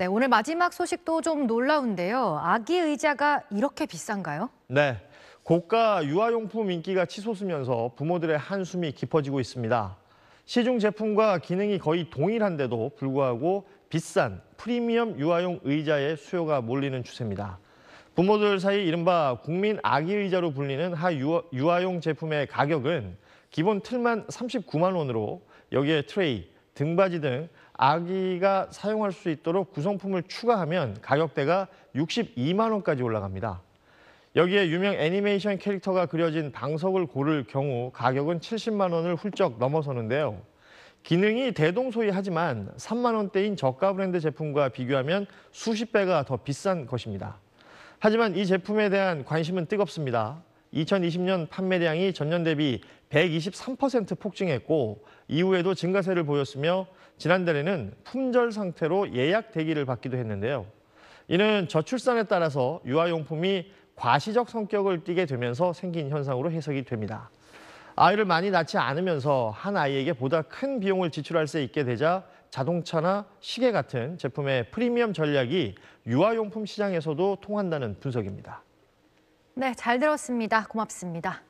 네, 오늘 마지막 소식도 좀 놀라운데요. 아기 의자가 이렇게 비싼가요? 네. 고가 유아용품 인기가 치솟으면서 부모들의 한숨이 깊어지고 있습니다. 시중 제품과 기능이 거의 동일한데도 불구하고 비싼 프리미엄 유아용 의자의 수요가 몰리는 추세입니다. 부모들 사이 이른바 국민 아기 의자로 불리는 하 유아용 제품의 가격은 기본 틀만 39만 원으로 여기에 트레이, 등받이 등 아기가 사용할 수 있도록 구성품을 추가하면 가격대가 62만 원까지 올라갑니다. 여기에 유명 애니메이션 캐릭터가 그려진 방석을 고를 경우 가격은 70만 원을 훌쩍 넘어서는데요. 기능이 대동소이하지만 3만 원대인 저가 브랜드 제품과 비교하면 수십 배가 더 비싼 것입니다. 하지만 이 제품에 대한 관심은 뜨겁습니다. 2020년 판매량이 전년 대비 123% 폭증했고 이후에도 증가세를 보였으며 지난달에는 품절 상태로 예약 대기를 받기도 했는데요. 이는 저출산에 따라서 유아용품이 과시적 성격을 띠게 되면서 생긴 현상으로 해석이 됩니다. 아이를 많이 낳지 않으면서 한 아이에게 보다 큰 비용을 지출할 수 있게 되자 자동차나 시계 같은 제품의 프리미엄 전략이 유아용품 시장에서도 통한다는 분석입니다. 네, 잘 들었습니다. 고맙습니다.